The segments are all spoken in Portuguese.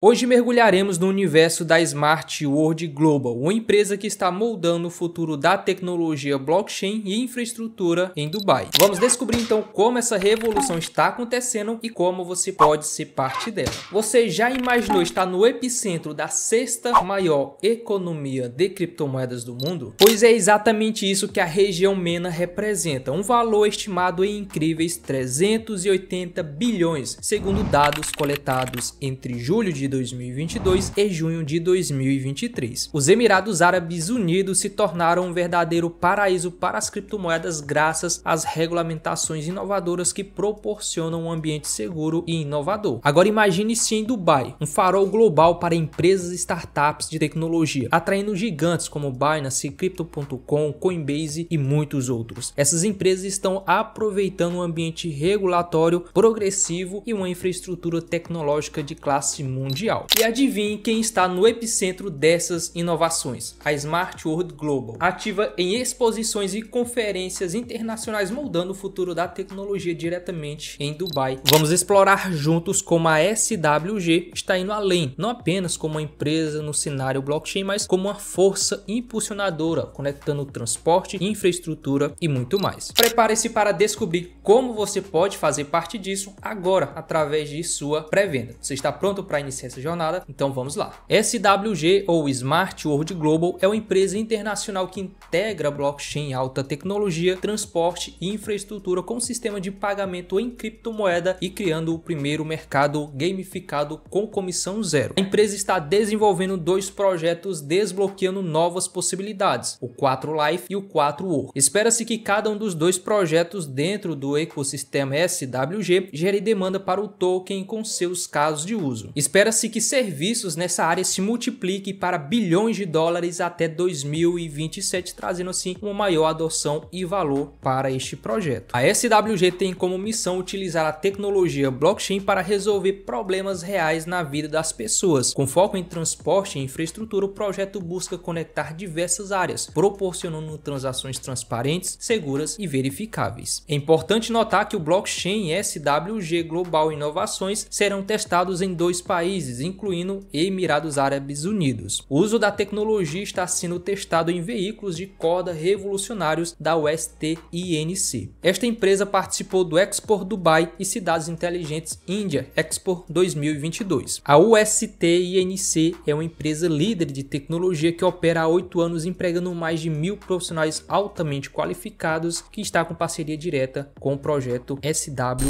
Hoje mergulharemos no universo da Smart World Global, uma empresa que está moldando o futuro da tecnologia blockchain e infraestrutura em Dubai. Vamos descobrir então como essa revolução está acontecendo e como você pode ser parte dela. Você já imaginou estar no epicentro da sexta maior economia de criptomoedas do mundo? Pois é exatamente isso que a região MENA representa, um valor estimado em incríveis 380 bilhões, segundo dados coletados entre julho de de 2022 e junho de 2023. Os Emirados Árabes Unidos se tornaram um verdadeiro paraíso para as criptomoedas graças às regulamentações inovadoras que proporcionam um ambiente seguro e inovador. Agora imagine-se em Dubai, um farol global para empresas e startups de tecnologia, atraindo gigantes como Binance, Crypto.com, Coinbase e muitos outros. Essas empresas estão aproveitando um ambiente regulatório progressivo e uma infraestrutura tecnológica de classe mundial mundial. E adivinhe quem está no epicentro dessas inovações, a Smart World Global, ativa em exposições e conferências internacionais moldando o futuro da tecnologia diretamente em Dubai. Vamos explorar juntos como a SWG está indo além, não apenas como uma empresa no cenário blockchain, mas como uma força impulsionadora, conectando transporte, infraestrutura e muito mais. Prepare-se para descobrir como você pode fazer parte disso agora através de sua pré-venda. Você está pronto para iniciar essa jornada, então vamos lá. SWG ou Smart World Global é uma empresa internacional que integra blockchain, alta tecnologia, transporte e infraestrutura com sistema de pagamento em criptomoeda e criando o primeiro mercado gamificado com comissão zero. A empresa está desenvolvendo dois projetos desbloqueando novas possibilidades, o 4 Life e o 4 Work. Espera-se que cada um dos dois projetos dentro do ecossistema SWG gere demanda para o token com seus casos de uso. Espera-se espera-se que serviços nessa área se multipliquem para bilhões de dólares até 2027, trazendo assim uma maior adoção e valor para este projeto. A SWG tem como missão utilizar a tecnologia blockchain para resolver problemas reais na vida das pessoas. Com foco em transporte e infraestrutura, o projeto busca conectar diversas áreas, proporcionando transações transparentes, seguras e verificáveis. É importante notar que o blockchain SWG Global Inovações serão testados em dois países países, incluindo Emirados Árabes Unidos. O uso da tecnologia está sendo testado em veículos de corda revolucionários da USTINC. Esta empresa participou do Expo Dubai e Cidades Inteligentes Índia Expo 2022. A USTINC é uma empresa líder de tecnologia que opera há oito anos empregando mais de mil profissionais altamente qualificados que está com parceria direta com o projeto SWG.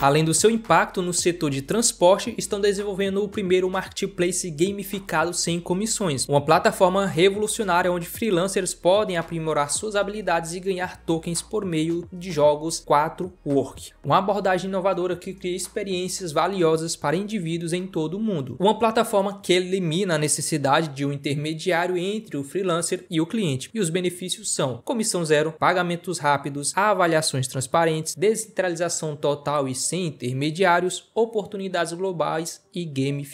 Além do seu impacto no setor de transporte, estão desenvolvendo o primeiro marketplace gamificado sem comissões, uma plataforma revolucionária onde freelancers podem aprimorar suas habilidades e ganhar tokens por meio de jogos 4 Work, uma abordagem inovadora que cria experiências valiosas para indivíduos em todo o mundo. Uma plataforma que elimina a necessidade de um intermediário entre o freelancer e o cliente. E os benefícios são comissão zero, pagamentos rápidos, avaliações transparentes, descentralização total e sem intermediários, oportunidades globais e game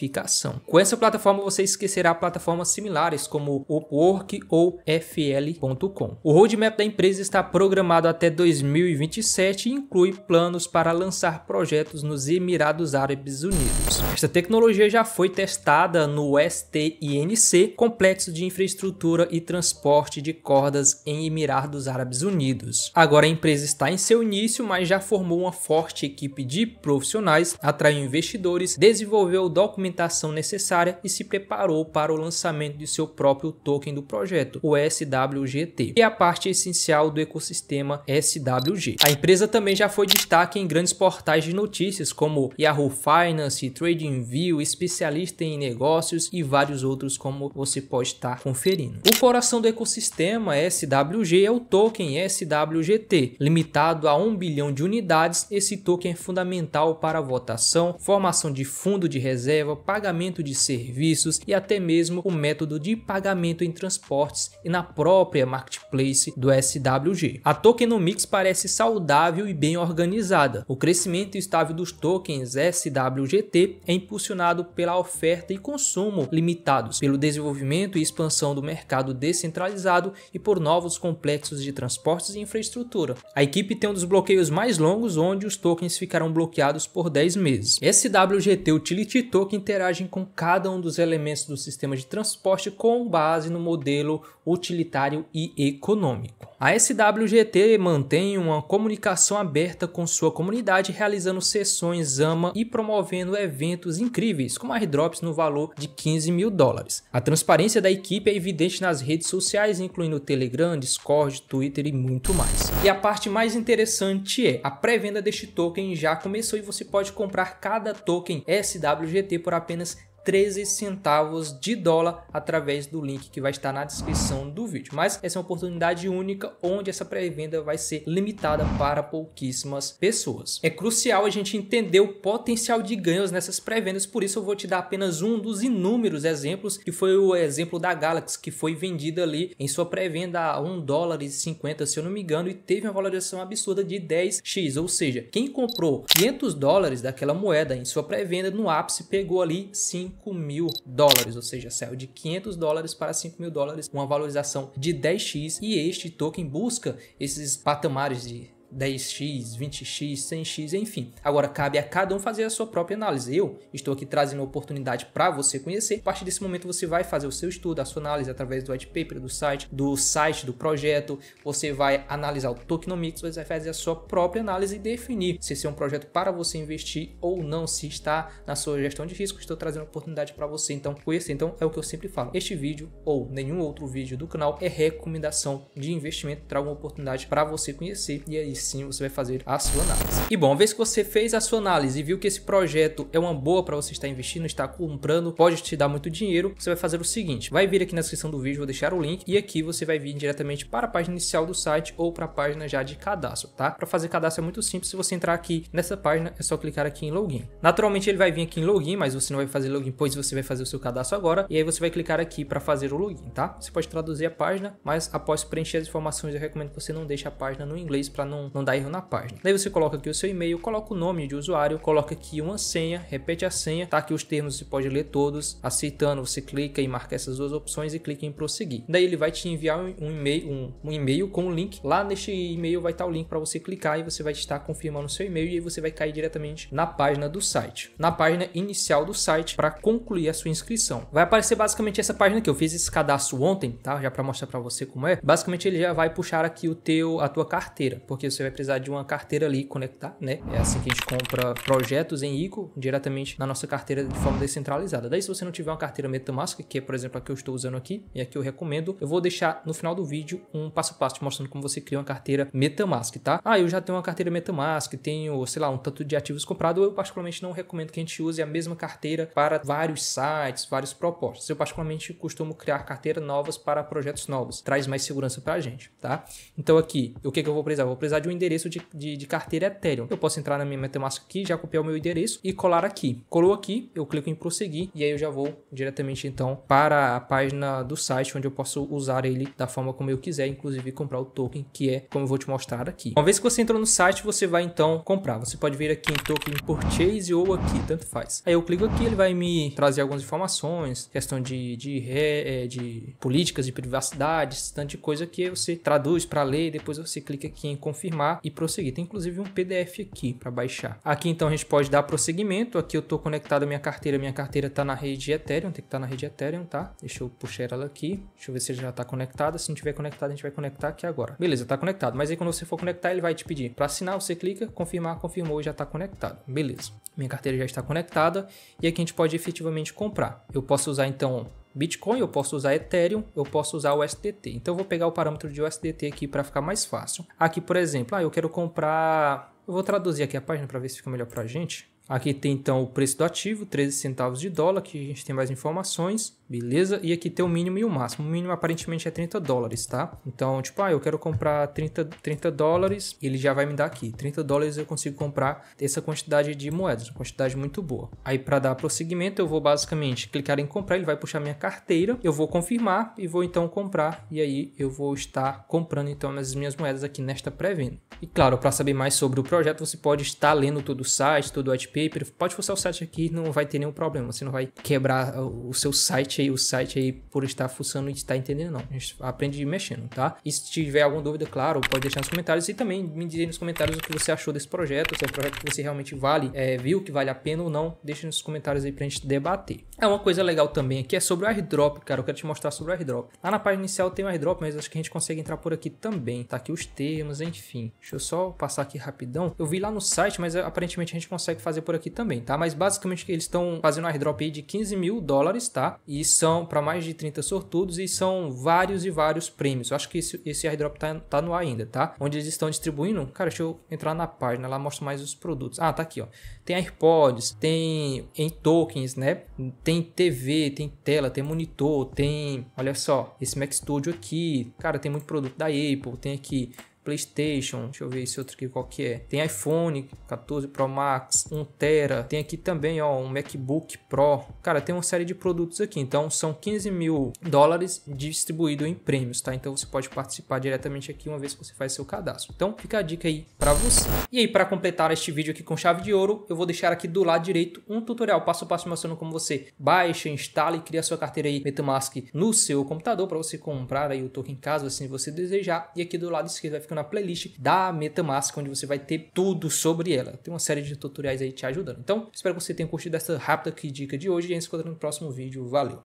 com essa plataforma você esquecerá plataformas similares como Upwork ou FL.com. O roadmap da empresa está programado até 2027 e inclui planos para lançar projetos nos Emirados Árabes Unidos. Esta tecnologia já foi testada no STINC, Complexo de Infraestrutura e Transporte de Cordas em Emirados Árabes Unidos. Agora a empresa está em seu início, mas já formou uma forte equipe de profissionais, atraiu investidores, desenvolveu documentos documentação necessária e se preparou para o lançamento de seu próprio token do projeto, o SWGT, que é a parte essencial do ecossistema SWG. A empresa também já foi destaque em grandes portais de notícias como Yahoo Finance, TradingView, especialista em negócios e vários outros como você pode estar conferindo. O coração do ecossistema SWG é o token SWGT, limitado a 1 bilhão de unidades. Esse token é fundamental para votação, formação de fundo de reserva reserva, pagamento de serviços e até mesmo o método de pagamento em transportes e na própria marketplace marketplace do SWG. A tokenomics parece saudável e bem organizada. O crescimento estável dos tokens SWGT é impulsionado pela oferta e consumo limitados, pelo desenvolvimento e expansão do mercado descentralizado e por novos complexos de transportes e infraestrutura. A equipe tem um dos bloqueios mais longos, onde os tokens ficarão bloqueados por 10 meses. SWGT Utility Token interagem com cada um dos elementos do sistema de transporte com base no modelo utilitário e econômico econômico. A SWGT mantém uma comunicação aberta com sua comunidade, realizando sessões AMA e promovendo eventos incríveis, como airdrops no valor de 15 mil dólares. A transparência da equipe é evidente nas redes sociais, incluindo Telegram, Discord, Twitter e muito mais. E a parte mais interessante é a pré-venda deste token já começou e você pode comprar cada token SWGT por apenas 13 centavos de dólar através do link que vai estar na descrição do vídeo. Mas essa é uma oportunidade única onde essa pré-venda vai ser limitada para pouquíssimas pessoas. É crucial a gente entender o potencial de ganhos nessas pré-vendas, por isso eu vou te dar apenas um dos inúmeros exemplos, que foi o exemplo da Galaxy, que foi vendida ali em sua pré-venda a 1 dólar e 50, se eu não me engano, e teve uma valorização absurda de 10x, ou seja, quem comprou 500 dólares daquela moeda em sua pré-venda no ápice pegou ali 5 5 mil dólares, ou seja, saiu de 500 dólares para 5 mil dólares, uma valorização de 10x. E este token busca esses patamares de 10x, 20x, 100x, enfim. Agora cabe a cada um fazer a sua própria análise. Eu estou aqui trazendo uma oportunidade para você conhecer. A partir desse momento você vai fazer o seu estudo, a sua análise através do white paper, do site, do site do projeto. Você vai analisar o tokenomics, você vai fazer a sua própria análise e definir se esse é um projeto para você investir ou não, se está na sua gestão de risco. Estou trazendo oportunidade para você então conhecer. Então é o que eu sempre falo. Este vídeo ou nenhum outro vídeo do canal é recomendação de investimento, trago uma oportunidade para você conhecer e é isso sim você vai fazer a sua análise. E bom, uma vez que você fez a sua análise e viu que esse projeto é uma boa para você estar investindo, estar comprando, pode te dar muito dinheiro, você vai fazer o seguinte, vai vir aqui na descrição do vídeo, vou deixar o link e aqui você vai vir diretamente para a página inicial do site ou para a página já de cadastro, tá? Para fazer cadastro é muito simples, se você entrar aqui nessa página é só clicar aqui em login. Naturalmente ele vai vir aqui em login, mas você não vai fazer login, pois você vai fazer o seu cadastro agora e aí você vai clicar aqui para fazer o login, tá? Você pode traduzir a página, mas após preencher as informações eu recomendo que você não deixe a página no inglês para não não dá erro na página. Daí você coloca aqui o seu e-mail, coloca o nome de usuário, coloca aqui uma senha, repete a senha, tá aqui os termos você pode ler todos, aceitando você clica e marca essas duas opções e clica em prosseguir. Daí ele vai te enviar um e-mail, um, um e-mail com o um link. Lá neste e-mail vai estar o link para você clicar e você vai estar confirmando o seu e-mail e aí você vai cair diretamente na página do site, na página inicial do site para concluir a sua inscrição. Vai aparecer basicamente essa página que eu fiz esse cadastro ontem, tá? Já para mostrar para você como é. Basicamente ele já vai puxar aqui o teu a tua carteira, porque você vai precisar de uma carteira ali conectar, né? É assim que a gente compra projetos em ICO diretamente na nossa carteira de forma descentralizada. Daí, se você não tiver uma carteira Metamask, que é, por exemplo, a que eu estou usando aqui e a que eu recomendo, eu vou deixar no final do vídeo um passo a passo mostrando como você cria uma carteira Metamask, tá? Ah, eu já tenho uma carteira Metamask, tenho, sei lá, um tanto de ativos comprados Eu, particularmente, não recomendo que a gente use a mesma carteira para vários sites, vários propósitos Eu, particularmente, costumo criar carteiras novas para projetos novos. Traz mais segurança para a gente, tá? Então, aqui, o que, que eu vou precisar? vou precisar verdade, o endereço de, de, de carteira é Ethereum. Eu posso entrar na minha MetaMask aqui, já copiar o meu endereço e colar aqui. Colou aqui, eu clico em prosseguir e aí eu já vou diretamente então para a página do site onde eu posso usar ele da forma como eu quiser, inclusive comprar o token, que é como eu vou te mostrar aqui. Uma vez que você entrou no site, você vai então comprar. Você pode vir aqui em token purchase ou aqui, tanto faz. Aí eu clico aqui, ele vai me trazer algumas informações, questão de, de, é, de políticas de privacidade, esse tanto de coisa que você traduz para ler, depois você clica aqui em confirmar confirmar e prosseguir. Tem inclusive um PDF aqui para baixar. Aqui então a gente pode dar prosseguimento. Aqui eu estou conectado à minha carteira. Minha carteira está na rede Ethereum, tem que estar tá na rede Ethereum, tá? Deixa eu puxar ela aqui. Deixa eu ver se já está conectada. Se não tiver conectada, a gente vai conectar aqui agora. Beleza, está conectado. Mas aí quando você for conectar, ele vai te pedir para assinar, você clica, confirmar, confirmou e já está conectado. Beleza. Minha carteira já está conectada e aqui a gente pode efetivamente comprar. Eu posso usar então Bitcoin, eu posso usar Ethereum, eu posso usar o USDT. Então eu vou pegar o parâmetro de USDT aqui para ficar mais fácil. Aqui, por exemplo, ah, eu quero comprar. Eu vou traduzir aqui a página para ver se fica melhor para a gente. Aqui tem então o preço do ativo, 13 centavos de dólar, que a gente tem mais informações beleza? E aqui tem o mínimo e o máximo. O mínimo aparentemente é 30 dólares, tá? Então, tipo, ah, eu quero comprar 30, 30 dólares, ele já vai me dar aqui. 30 dólares eu consigo comprar essa quantidade de moedas, uma quantidade muito boa. Aí, para dar prosseguimento, eu vou basicamente clicar em comprar, ele vai puxar minha carteira, eu vou confirmar e vou então comprar. E aí, eu vou estar comprando então as minhas moedas aqui nesta pré-venda. E claro, para saber mais sobre o projeto, você pode estar lendo todo o site, todo o white paper, pode forçar o site aqui, não vai ter nenhum problema, você não vai quebrar o seu site site aí, o site aí, por estar funcionando e estar tá entendendo, não. A gente aprende mexendo, tá? E se tiver alguma dúvida, claro, pode deixar nos comentários e também me dizer nos comentários o que você achou desse projeto, se é um projeto que você realmente vale, é, viu que vale a pena ou não, deixa nos comentários aí pra gente debater. É uma coisa legal também aqui é sobre o airdrop, cara. Eu quero te mostrar sobre o airdrop. Lá na página inicial tem o airdrop, mas acho que a gente consegue entrar por aqui também. Tá aqui os termos, enfim. Deixa eu só passar aqui rapidão. Eu vi lá no site, mas é, aparentemente a gente consegue fazer por aqui também, tá? Mas basicamente eles estão fazendo um airdrop aí de 15 mil dólares, tá? E são para mais de 30 sortudos e são vários e vários prêmios. Eu acho que esse, esse airdrop tá, tá no ar ainda, tá? Onde eles estão distribuindo. Cara, deixa eu entrar na página, lá mostra mais os produtos. Ah, tá aqui, ó. Tem AirPods, tem em tokens, né? Tem TV, tem tela, tem monitor, tem, olha só, esse Mac Studio aqui. Cara, tem muito produto da Apple, tem aqui PlayStation, deixa eu ver esse outro aqui qual que é. Tem iPhone 14 Pro Max, 1 Tera, tem aqui também, ó, um MacBook Pro. Cara, tem uma série de produtos aqui, então são 15 mil dólares distribuído em prêmios, tá? Então você pode participar diretamente aqui uma vez que você faz seu cadastro. Então fica a dica aí para você. E aí, para completar este vídeo aqui com chave de ouro, eu vou deixar aqui do lado direito um tutorial passo a passo mostrando como você baixa, instala e cria sua carteira aí MetaMask no seu computador para você comprar aí o token caso assim você desejar. E aqui do lado esquerdo vai ficar na playlist da MetaMask, onde você vai ter tudo sobre ela. Tem uma série de tutoriais aí te ajudando. Então, espero que você tenha curtido essa rápida dica de hoje e a gente se encontra no próximo vídeo. Valeu!